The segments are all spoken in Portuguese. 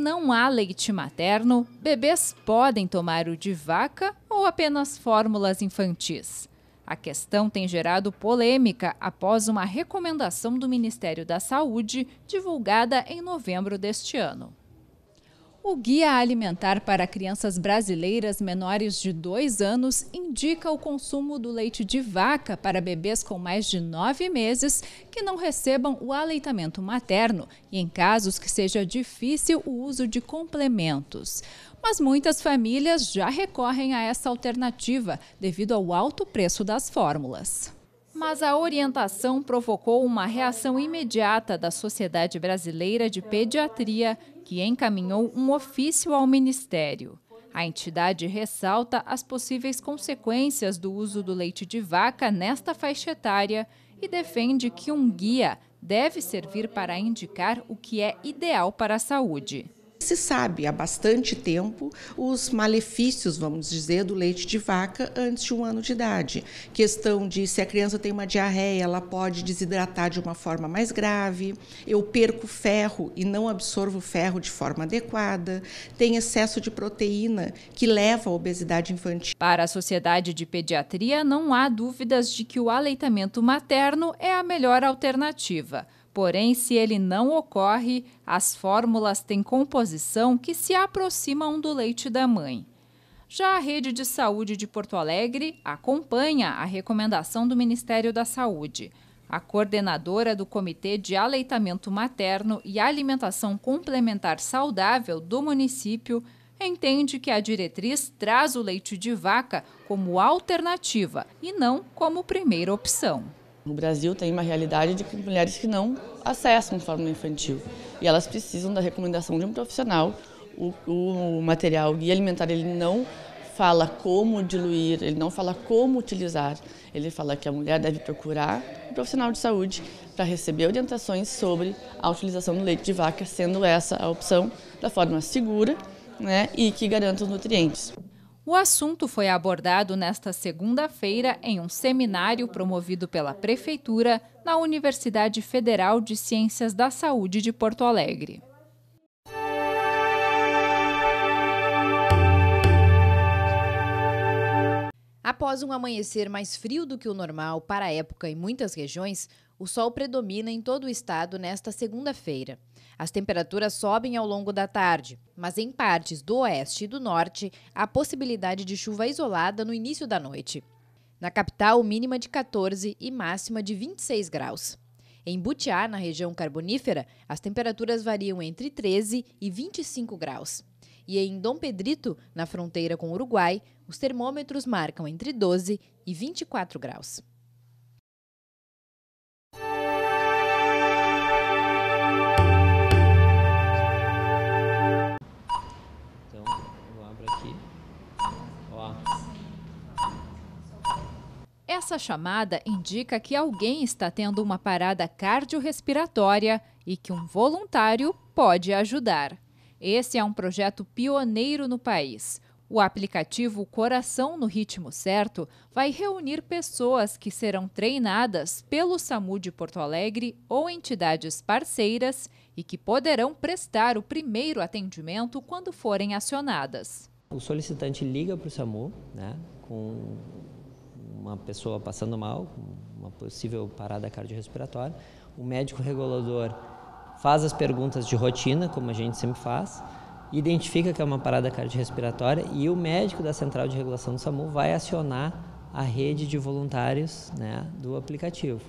não há leite materno, bebês podem tomar o de vaca ou apenas fórmulas infantis. A questão tem gerado polêmica após uma recomendação do Ministério da Saúde divulgada em novembro deste ano. O Guia Alimentar para Crianças Brasileiras Menores de 2 anos indica o consumo do leite de vaca para bebês com mais de 9 meses que não recebam o aleitamento materno e em casos que seja difícil o uso de complementos. Mas muitas famílias já recorrem a essa alternativa devido ao alto preço das fórmulas mas a orientação provocou uma reação imediata da Sociedade Brasileira de Pediatria, que encaminhou um ofício ao Ministério. A entidade ressalta as possíveis consequências do uso do leite de vaca nesta faixa etária e defende que um guia deve servir para indicar o que é ideal para a saúde. Se sabe há bastante tempo os malefícios, vamos dizer, do leite de vaca antes de um ano de idade. Questão de se a criança tem uma diarreia, ela pode desidratar de uma forma mais grave, eu perco ferro e não absorvo ferro de forma adequada, tem excesso de proteína que leva à obesidade infantil. Para a Sociedade de Pediatria, não há dúvidas de que o aleitamento materno é a melhor alternativa. Porém, se ele não ocorre, as fórmulas têm composição que se aproximam do leite da mãe. Já a Rede de Saúde de Porto Alegre acompanha a recomendação do Ministério da Saúde. A coordenadora do Comitê de Aleitamento Materno e Alimentação Complementar Saudável do município entende que a diretriz traz o leite de vaca como alternativa e não como primeira opção. No Brasil tem uma realidade de que mulheres que não acessam fórmula infantil e elas precisam da recomendação de um profissional. O, o material guia alimentar ele não fala como diluir, ele não fala como utilizar, ele fala que a mulher deve procurar um profissional de saúde para receber orientações sobre a utilização do leite de vaca, sendo essa a opção da forma segura né, e que garanta os nutrientes. O assunto foi abordado nesta segunda-feira em um seminário promovido pela Prefeitura na Universidade Federal de Ciências da Saúde de Porto Alegre. Após um amanhecer mais frio do que o normal para a época em muitas regiões, o sol predomina em todo o estado nesta segunda-feira. As temperaturas sobem ao longo da tarde, mas em partes do oeste e do norte há possibilidade de chuva isolada no início da noite. Na capital, mínima de 14 e máxima de 26 graus. Em Butiá, na região carbonífera, as temperaturas variam entre 13 e 25 graus. E em Dom Pedrito, na fronteira com o Uruguai, os termômetros marcam entre 12 e 24 graus. Essa chamada indica que alguém está tendo uma parada cardiorrespiratória e que um voluntário pode ajudar. Esse é um projeto pioneiro no país. O aplicativo Coração no Ritmo Certo vai reunir pessoas que serão treinadas pelo SAMU de Porto Alegre ou entidades parceiras e que poderão prestar o primeiro atendimento quando forem acionadas. O solicitante liga para o SAMU né, com uma pessoa passando mal, uma possível parada cardiorrespiratória. O médico regulador faz as perguntas de rotina, como a gente sempre faz, identifica que é uma parada cardiorrespiratória e o médico da central de regulação do SAMU vai acionar a rede de voluntários né, do aplicativo,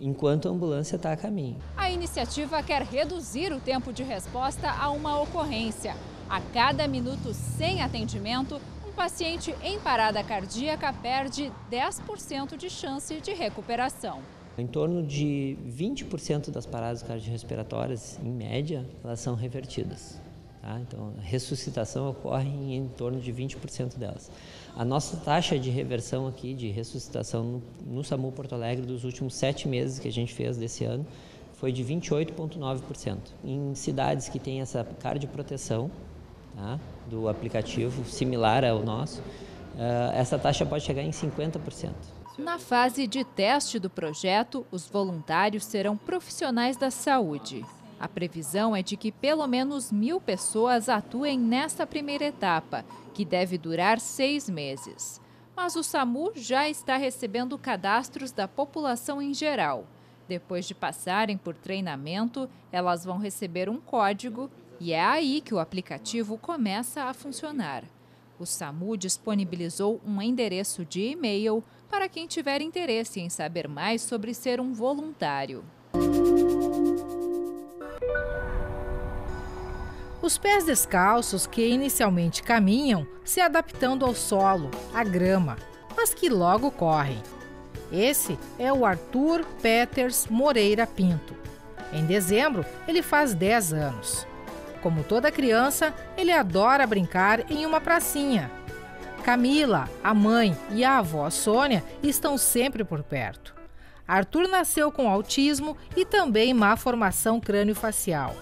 enquanto a ambulância está a caminho. A iniciativa quer reduzir o tempo de resposta a uma ocorrência. A cada minuto sem atendimento, um paciente em parada cardíaca perde 10% de chance de recuperação. Em torno de 20% das paradas cardiorrespiratórias, em média, elas são revertidas. Tá? Então, a ressuscitação ocorre em, torno de 20% delas. A nossa taxa de reversão aqui, de ressuscitação no, no SAMU Porto Alegre, dos últimos sete meses que a gente fez desse ano, foi de 28,9%. Em cidades que têm essa cardioproteção, tá? do aplicativo similar ao nosso, eh, essa taxa pode chegar em 50%. Na fase de teste do projeto, os voluntários serão profissionais da saúde. A previsão é de que pelo menos mil pessoas atuem nesta primeira etapa, que deve durar seis meses. Mas o SAMU já está recebendo cadastros da população em geral. Depois de passarem por treinamento, elas vão receber um código e é aí que o aplicativo começa a funcionar. O SAMU disponibilizou um endereço de e-mail para quem tiver interesse em saber mais sobre ser um voluntário. Os pés descalços, que inicialmente caminham, se adaptando ao solo, à grama, mas que logo correm. Esse é o Arthur Peters Moreira Pinto. Em dezembro, ele faz 10 anos. Como toda criança, ele adora brincar em uma pracinha. Camila, a mãe e a avó Sônia estão sempre por perto. Arthur nasceu com autismo e também má formação crâniofacial.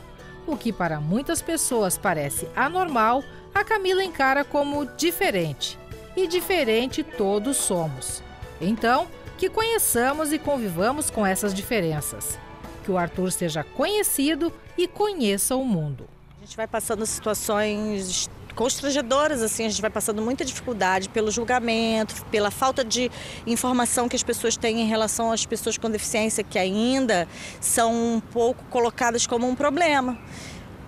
O que para muitas pessoas parece anormal, a Camila encara como diferente. E diferente todos somos. Então, que conheçamos e convivamos com essas diferenças. Que o Arthur seja conhecido e conheça o mundo. A gente vai passando situações constrangedoras, assim, a gente vai passando muita dificuldade pelo julgamento, pela falta de informação que as pessoas têm em relação às pessoas com deficiência, que ainda são um pouco colocadas como um problema.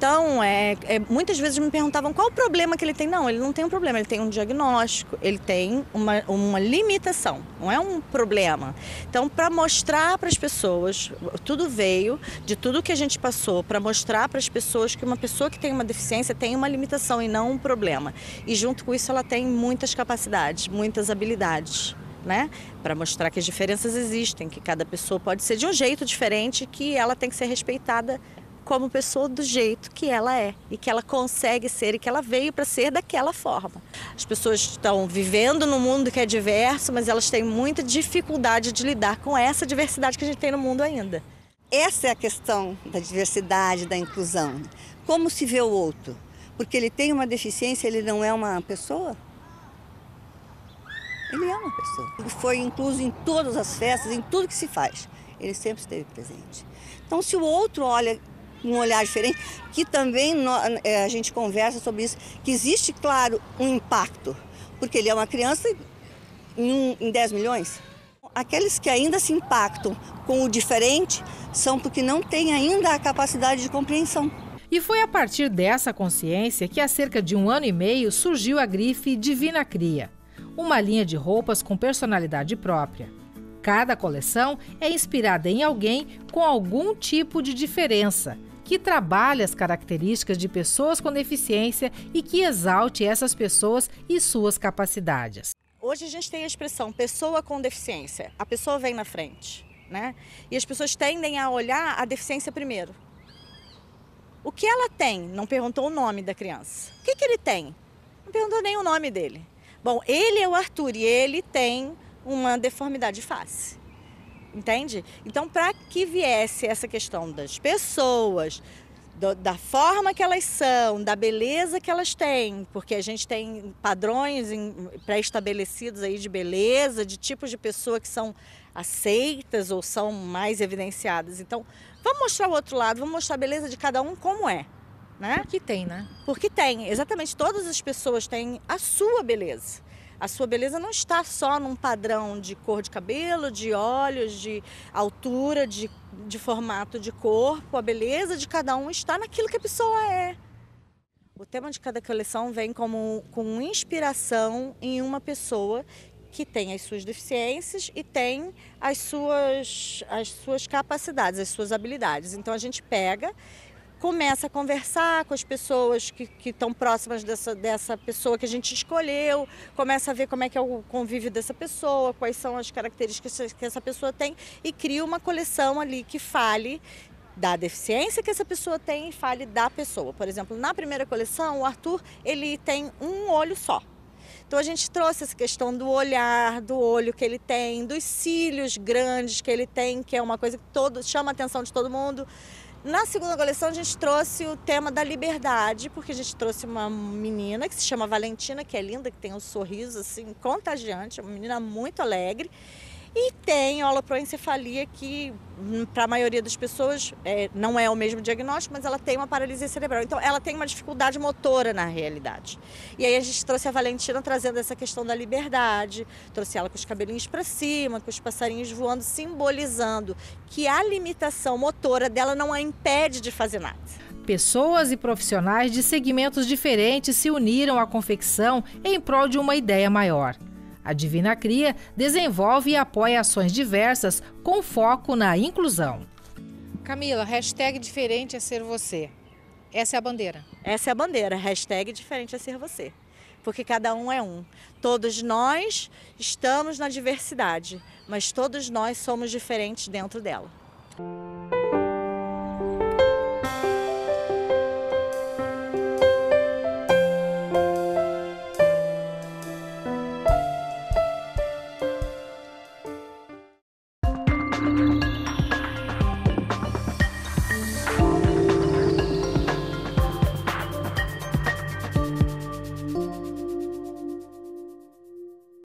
Então, é, é, muitas vezes me perguntavam qual o problema que ele tem. Não, ele não tem um problema, ele tem um diagnóstico, ele tem uma, uma limitação, não é um problema. Então, para mostrar para as pessoas, tudo veio de tudo que a gente passou, para mostrar para as pessoas que uma pessoa que tem uma deficiência tem uma limitação e não um problema. E junto com isso, ela tem muitas capacidades, muitas habilidades. Né? Para mostrar que as diferenças existem, que cada pessoa pode ser de um jeito diferente, que ela tem que ser respeitada como pessoa do jeito que ela é e que ela consegue ser e que ela veio para ser daquela forma. As pessoas estão vivendo num mundo que é diverso, mas elas têm muita dificuldade de lidar com essa diversidade que a gente tem no mundo ainda. Essa é a questão da diversidade, da inclusão. Como se vê o outro? Porque ele tem uma deficiência, ele não é uma pessoa? Ele é uma pessoa. Ele foi incluso em todas as festas, em tudo que se faz. Ele sempre esteve presente. Então, se o outro olha um olhar diferente, que também é, a gente conversa sobre isso, que existe, claro, um impacto, porque ele é uma criança em, um, em 10 milhões. Aqueles que ainda se impactam com o diferente são porque não têm ainda a capacidade de compreensão. E foi a partir dessa consciência que há cerca de um ano e meio surgiu a grife Divina Cria, uma linha de roupas com personalidade própria. Cada coleção é inspirada em alguém com algum tipo de diferença – que trabalhe as características de pessoas com deficiência e que exalte essas pessoas e suas capacidades. Hoje a gente tem a expressão pessoa com deficiência. A pessoa vem na frente, né? E as pessoas tendem a olhar a deficiência primeiro. O que ela tem? Não perguntou o nome da criança. O que, que ele tem? Não perguntou nem o nome dele. Bom, ele é o Arthur e ele tem uma deformidade face entende? Então, para que viesse essa questão das pessoas, do, da forma que elas são, da beleza que elas têm, porque a gente tem padrões pré-estabelecidos aí de beleza, de tipos de pessoa que são aceitas ou são mais evidenciadas. Então, vamos mostrar o outro lado, vamos mostrar a beleza de cada um como é. Né? Porque tem, né? Porque tem, exatamente. Todas as pessoas têm a sua beleza. A sua beleza não está só num padrão de cor de cabelo, de olhos, de altura, de, de formato de corpo. A beleza de cada um está naquilo que a pessoa é. O tema de cada coleção vem como com inspiração em uma pessoa que tem as suas deficiências e tem as suas, as suas capacidades, as suas habilidades. Então a gente pega começa a conversar com as pessoas que, que estão próximas dessa, dessa pessoa que a gente escolheu, começa a ver como é que é o convívio dessa pessoa, quais são as características que essa pessoa tem e cria uma coleção ali que fale da deficiência que essa pessoa tem e fale da pessoa. Por exemplo, na primeira coleção, o Arthur ele tem um olho só. Então a gente trouxe essa questão do olhar, do olho que ele tem, dos cílios grandes que ele tem, que é uma coisa que todo, chama a atenção de todo mundo. Na segunda coleção a gente trouxe o tema da liberdade, porque a gente trouxe uma menina que se chama Valentina, que é linda, que tem um sorriso assim contagiante, uma menina muito alegre. E tem holoproencefalia, que hum, para a maioria das pessoas é, não é o mesmo diagnóstico, mas ela tem uma paralisia cerebral. Então, ela tem uma dificuldade motora na realidade. E aí a gente trouxe a Valentina trazendo essa questão da liberdade, trouxe ela com os cabelinhos para cima, com os passarinhos voando, simbolizando que a limitação motora dela não a impede de fazer nada. Pessoas e profissionais de segmentos diferentes se uniram à confecção em prol de uma ideia maior. A Divina Cria desenvolve e apoia ações diversas com foco na inclusão. Camila, hashtag diferente é ser você. Essa é a bandeira. Essa é a bandeira, hashtag diferente é ser você. Porque cada um é um. Todos nós estamos na diversidade, mas todos nós somos diferentes dentro dela.